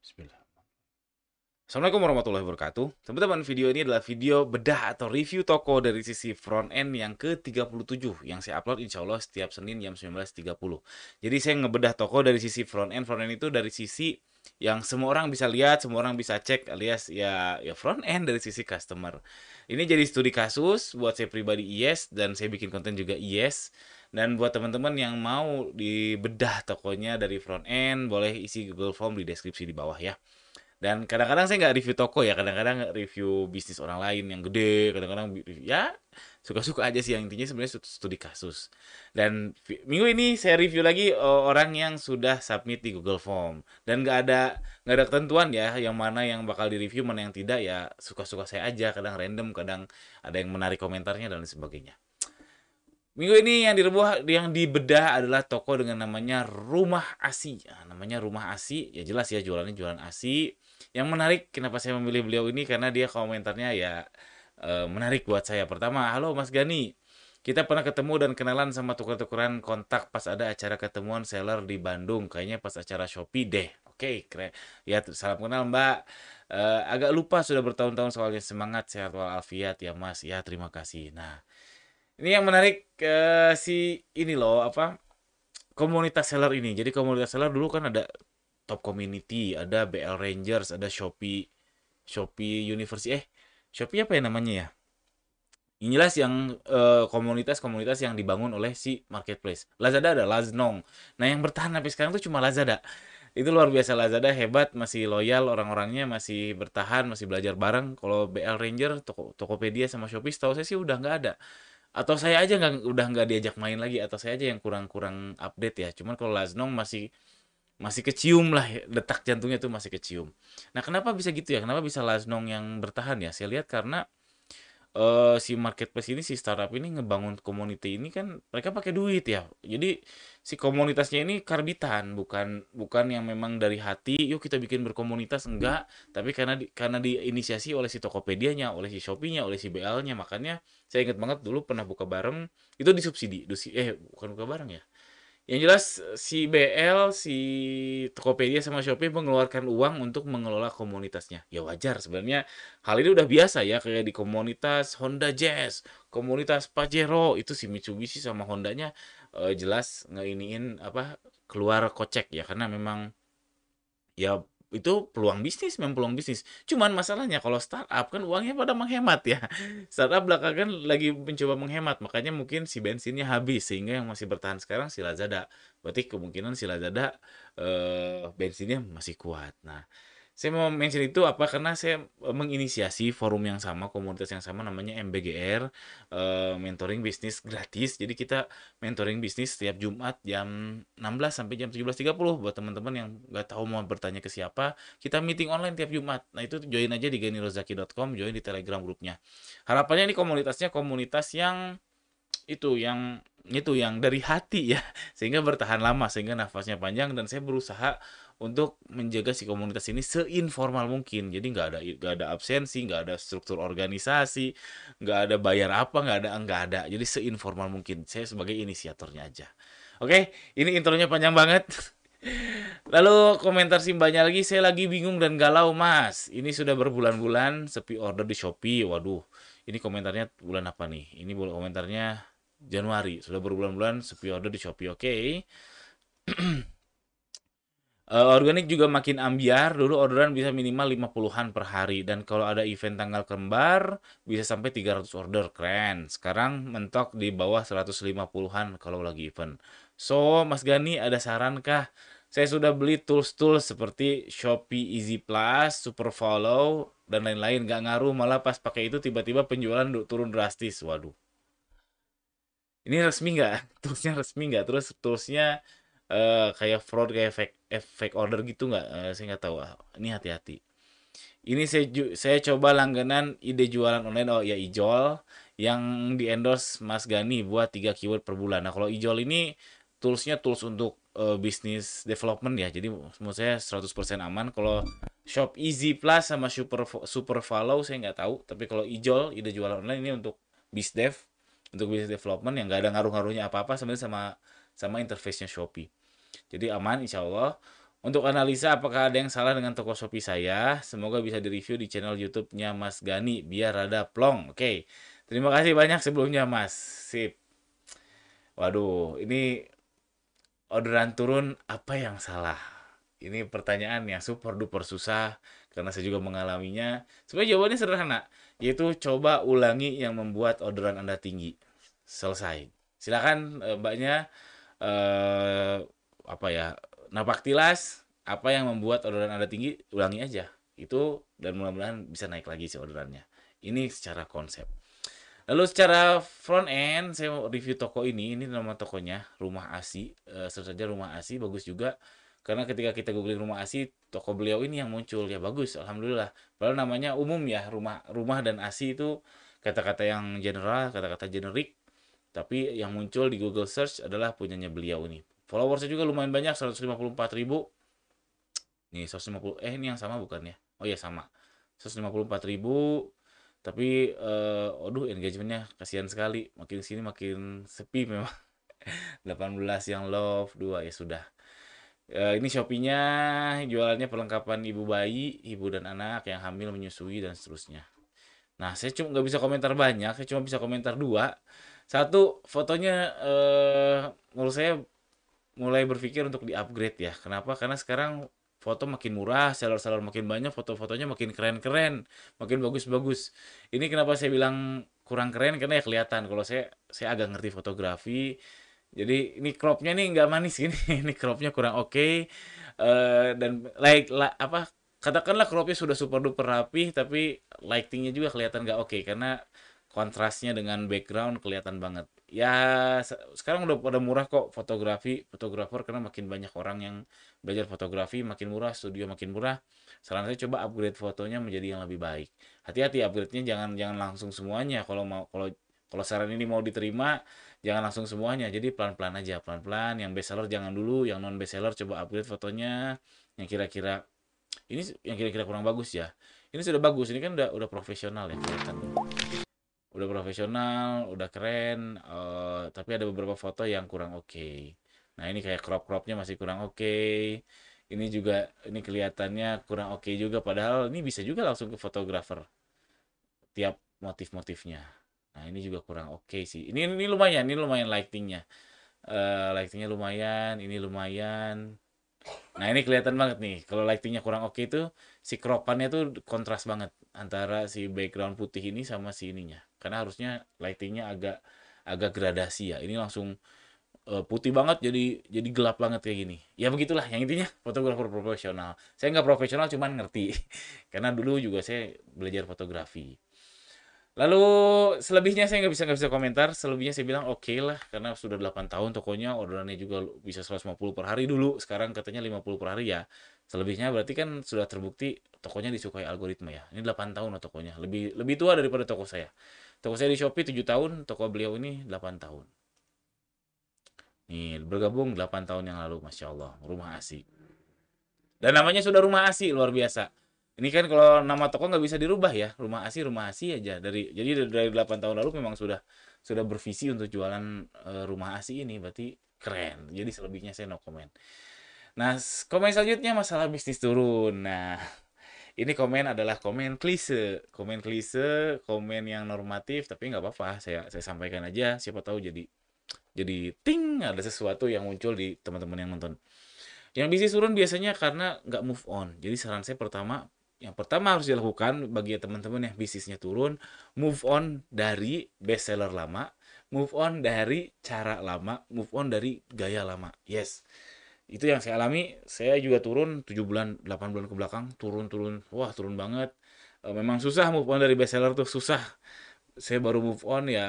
Bismillahirrahmanirrahim. Assalamualaikum warahmatullahi wabarakatuh. Teman-teman, video ini adalah video bedah atau review toko dari sisi front end yang ke-37 yang saya upload insya Allah setiap Senin jam 19.30. Jadi saya ngebedah toko dari sisi front end. Front end itu dari sisi yang semua orang bisa lihat, semua orang bisa cek alias ya ya front end dari sisi customer. Ini jadi studi kasus buat saya pribadi yes dan saya bikin konten juga yes. Dan buat teman-teman yang mau dibedah tokonya dari front end boleh isi Google Form di deskripsi di bawah ya. Dan kadang-kadang saya nggak review toko ya, kadang-kadang review bisnis orang lain yang gede, kadang-kadang ya suka-suka aja sih yang intinya sebenarnya studi kasus. Dan minggu ini saya review lagi eh, orang yang sudah submit di Google Form dan nggak ada nggak ada ketentuan ya yang mana yang bakal direview mana yang tidak ya suka-suka saya aja kadang random kadang ada yang menarik komentarnya dan sebagainya. Minggu ini yang direbuh yang dibedah adalah toko dengan namanya Rumah Asi. Nah, namanya Rumah Asi ya jelas ya jualannya jualan Asi. Yang menarik kenapa saya memilih beliau ini karena dia komentarnya ya uh, menarik buat saya. Pertama, halo Mas Gani. Kita pernah ketemu dan kenalan sama tukar-tukaran kontak pas ada acara ketemuan seller di Bandung. Kayaknya pas acara Shopee deh. Oke, keren. Ya, salam kenal Mbak. Uh, agak lupa sudah bertahun-tahun soalnya semangat sehat walafiat ya Mas. Ya, terima kasih. Nah, ini yang menarik uh, si ini loh apa komunitas seller ini. Jadi komunitas seller dulu kan ada top community, ada BL Rangers, ada Shopee Shopee University eh Shopee apa ya namanya ya? Inilah yang eh, komunitas-komunitas uh, yang dibangun oleh si marketplace. Lazada ada Laznong. Nah, yang bertahan sampai sekarang tuh cuma Lazada. Itu luar biasa Lazada hebat, masih loyal orang-orangnya, masih bertahan, masih belajar bareng. Kalau BL Ranger, Toko Tokopedia sama Shopee setahu saya sih udah nggak ada. Atau saya aja nggak udah nggak diajak main lagi atau saya aja yang kurang-kurang update ya. Cuman kalau Laznong masih masih kecium lah detak jantungnya tuh masih kecium. Nah kenapa bisa gitu ya? Kenapa bisa lasnong yang bertahan ya? Saya lihat karena uh, si marketplace ini si startup ini ngebangun community ini kan mereka pakai duit ya. Jadi si komunitasnya ini karbitan bukan bukan yang memang dari hati. Yuk kita bikin berkomunitas enggak, tapi karena di, karena diinisiasi oleh si Tokopedia-nya, oleh si Shopee-nya, oleh si BL-nya makanya saya ingat banget dulu pernah buka bareng itu disubsidi. Eh bukan buka bareng ya yang jelas si BL, si Tokopedia sama Shopee mengeluarkan uang untuk mengelola komunitasnya. Ya wajar sebenarnya hal ini udah biasa ya kayak di komunitas Honda Jazz, komunitas Pajero itu si Mitsubishi sama Hondanya eh, jelas ngeiniin apa keluar kocek ya karena memang ya itu peluang bisnis memang peluang bisnis cuman masalahnya kalau startup kan uangnya pada menghemat ya hmm. startup belakangan lagi mencoba menghemat makanya mungkin si bensinnya habis sehingga yang masih bertahan sekarang si Lazada berarti kemungkinan si Lazada eh, bensinnya masih kuat nah saya mau mention itu apa karena saya eh, menginisiasi forum yang sama, komunitas yang sama namanya MBGR uh, eh, Mentoring Bisnis Gratis. Jadi kita mentoring bisnis setiap Jumat jam 16 sampai jam 17.30 buat teman-teman yang nggak tahu mau bertanya ke siapa, kita meeting online tiap Jumat. Nah, itu join aja di genirozaki.com, join di Telegram grupnya. Harapannya ini komunitasnya komunitas yang itu yang itu yang dari hati ya sehingga bertahan lama sehingga nafasnya panjang dan saya berusaha untuk menjaga si komunitas ini seinformal mungkin jadi nggak ada nggak ada absensi nggak ada struktur organisasi nggak ada bayar apa nggak ada nggak ada jadi seinformal mungkin saya sebagai inisiatornya aja oke ini intronya panjang banget Lalu komentar banyak lagi, saya lagi bingung dan galau mas. Ini sudah berbulan-bulan sepi order di Shopee. Waduh, ini komentarnya bulan apa nih ini bulan komentarnya Januari sudah berbulan-bulan sepi order di Shopee oke okay. Uh, eh, organik juga makin ambiar, dulu orderan bisa minimal 50-an per hari dan kalau ada event tanggal kembar bisa sampai 300 order, keren. Sekarang mentok di bawah 150-an kalau lagi event. So, Mas Gani ada saran kah? Saya sudah beli tools-tools seperti Shopee Easy Plus, Super Follow, dan lain-lain gak ngaruh malah pas pakai itu tiba-tiba penjualan turun drastis waduh ini resmi nggak toolsnya resmi nggak terus terusnya uh, eh, kayak fraud kayak efek efek eh, order gitu nggak uh, saya nggak tahu ah, ini hati-hati ini saya saya coba langganan ide jualan online oh ya ijol yang di endorse Mas Gani buat tiga keyword per bulan nah kalau ijol ini toolsnya tools untuk uh, bisnis development ya. Jadi menurut saya 100% aman. Kalau Shop Easy Plus sama Super Super Follow saya nggak tahu, tapi kalau Ijol ide jualan online ini untuk bis dev untuk bisnis development yang nggak ada ngaruh-ngaruhnya apa-apa sebenarnya sama sama interface-nya Shopee. Jadi aman insya Allah. Untuk analisa apakah ada yang salah dengan toko Shopee saya, semoga bisa direview di channel YouTube-nya Mas Gani biar rada plong. Oke. Terima kasih banyak sebelumnya Mas. Sip. Waduh, ini orderan turun apa yang salah? Ini pertanyaan yang super duper susah karena saya juga mengalaminya. Sebenarnya jawabannya sederhana, yaitu coba ulangi yang membuat orderan Anda tinggi. Selesai. Silakan eh, mbaknya eh, apa ya? Napak tilas apa yang membuat orderan Anda tinggi, ulangi aja. Itu dan mudah-mudahan bisa naik lagi si orderannya. Ini secara konsep. Lalu secara front end saya mau review toko ini, ini nama tokonya, Rumah Asi. E, saja Rumah Asi bagus juga karena ketika kita googling Rumah Asi, toko beliau ini yang muncul ya bagus, alhamdulillah. Padahal namanya umum ya, rumah rumah dan Asi itu kata-kata yang general, kata-kata generik. Tapi yang muncul di Google search adalah punyanya beliau ini. Followersnya juga lumayan banyak, 154 ribu. Nih, 150, eh ini yang sama bukan ya? Oh ya sama. 154 ribu, tapi uh, aduh engagementnya kasihan sekali makin sini makin sepi memang 18 yang love dua ya sudah uh, ini Shopee-nya jualannya perlengkapan ibu bayi ibu dan anak yang hamil menyusui dan seterusnya nah saya cuma nggak bisa komentar banyak saya cuma bisa komentar dua satu fotonya uh, menurut saya mulai berpikir untuk di upgrade ya kenapa karena sekarang foto makin murah, seller-seller makin banyak, foto-fotonya makin keren-keren, makin bagus-bagus. Ini kenapa saya bilang kurang keren karena ya kelihatan kalau saya saya agak ngerti fotografi. Jadi ini cropnya nih nggak manis gini, ini cropnya kurang oke okay. uh, eh, dan like la, apa katakanlah cropnya sudah super duper rapi tapi lightingnya juga kelihatan nggak oke okay, karena kontrasnya dengan background kelihatan banget ya sekarang udah pada murah kok fotografi fotografer karena makin banyak orang yang belajar fotografi makin murah studio makin murah saran saya coba upgrade fotonya menjadi yang lebih baik hati-hati upgrade-nya jangan jangan langsung semuanya kalau mau kalau kalau saran ini mau diterima jangan langsung semuanya jadi pelan-pelan aja pelan-pelan yang best seller jangan dulu yang non best seller coba upgrade fotonya yang kira-kira ini yang kira-kira kurang bagus ya ini sudah bagus ini kan udah udah profesional ya kelihatannya udah profesional, udah keren, uh, tapi ada beberapa foto yang kurang oke. Okay. Nah ini kayak crop cropnya masih kurang oke. Okay. Ini juga ini kelihatannya kurang oke okay juga. Padahal ini bisa juga langsung ke fotografer tiap motif-motifnya. Nah ini juga kurang oke okay sih. Ini ini lumayan, ini lumayan lightingnya. Uh, lightingnya lumayan, ini lumayan. Nah ini kelihatan banget nih. Kalau lightingnya kurang oke okay itu si cropannya tuh kontras banget antara si background putih ini sama si ininya karena harusnya lightingnya agak agak gradasi ya ini langsung uh, putih banget jadi jadi gelap banget kayak gini ya begitulah yang intinya fotografer profesional saya nggak profesional cuman ngerti karena dulu juga saya belajar fotografi lalu selebihnya saya nggak bisa nggak bisa komentar selebihnya saya bilang oke okay lah karena sudah 8 tahun tokonya orderannya juga bisa 150 per hari dulu sekarang katanya 50 per hari ya selebihnya berarti kan sudah terbukti tokonya disukai algoritma ya ini 8 tahun lah tokonya lebih lebih tua daripada toko saya Toko saya di Shopee 7 tahun, toko beliau ini 8 tahun. Nih, bergabung 8 tahun yang lalu, Masya Allah, rumah ASI. Dan namanya sudah rumah ASI, luar biasa. Ini kan kalau nama toko nggak bisa dirubah ya, rumah ASI, rumah ASI aja. Dari jadi dari 8 tahun lalu memang sudah sudah bervisi untuk jualan eh, rumah ASI ini, berarti keren. Jadi selebihnya saya no comment. Nah, komen selanjutnya masalah bisnis turun. Nah, ini komen adalah komen klise, komen klise, komen yang normatif, tapi nggak apa-apa, saya saya sampaikan aja, siapa tahu jadi jadi ting ada sesuatu yang muncul di teman-teman yang nonton. Yang bisnis turun biasanya karena nggak move on. Jadi saran saya pertama, yang pertama harus dilakukan bagi teman-teman yang bisnisnya turun, move on dari bestseller lama, move on dari cara lama, move on dari gaya lama. Yes itu yang saya alami saya juga turun 7 bulan 8 bulan ke belakang turun turun wah turun banget eh, memang susah move on dari bestseller tuh susah saya baru move on ya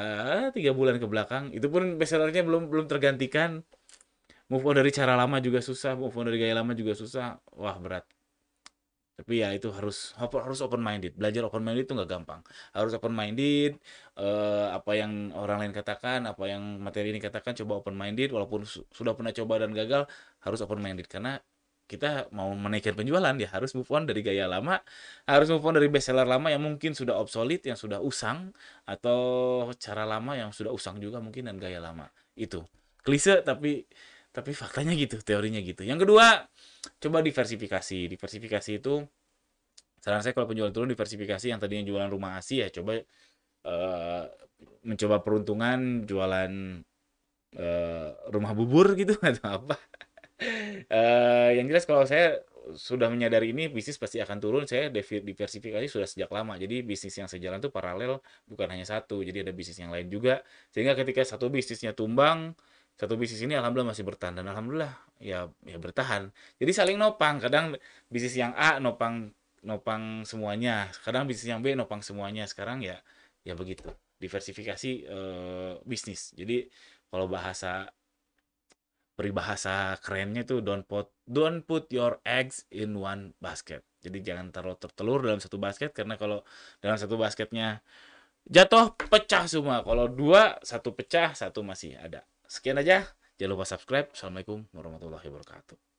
tiga bulan ke belakang itu pun bestsellernya belum belum tergantikan move on dari cara lama juga susah move on dari gaya lama juga susah wah berat tapi ya itu harus harus open minded belajar open minded itu nggak gampang harus open minded uh, eh, apa yang orang lain katakan apa yang materi ini katakan coba open minded walaupun su sudah pernah coba dan gagal harus open minded karena kita mau menaikkan penjualan ya harus move on dari gaya lama harus move on dari bestseller lama yang mungkin sudah obsolete yang sudah usang atau cara lama yang sudah usang juga mungkin dan gaya lama itu klise tapi tapi faktanya gitu teorinya gitu yang kedua coba diversifikasi diversifikasi itu saran saya kalau penjualan turun diversifikasi yang tadinya jualan rumah asi ya coba uh, mencoba peruntungan jualan uh, rumah bubur gitu atau apa uh, yang jelas kalau saya sudah menyadari ini bisnis pasti akan turun saya diversifikasi sudah sejak lama jadi bisnis yang saya jalan itu paralel bukan hanya satu jadi ada bisnis yang lain juga sehingga ketika satu bisnisnya tumbang satu bisnis ini alhamdulillah masih bertahan dan alhamdulillah ya ya bertahan jadi saling nopang kadang bisnis yang A nopang nopang semuanya kadang bisnis yang B nopang semuanya sekarang ya ya begitu diversifikasi eh, bisnis jadi kalau bahasa peribahasa kerennya tuh don't put don't put your eggs in one basket jadi jangan taruh tertelur dalam satu basket karena kalau dalam satu basketnya jatuh pecah semua kalau dua satu pecah satu masih ada Sekian aja. Jangan lupa subscribe. Assalamualaikum warahmatullahi wabarakatuh.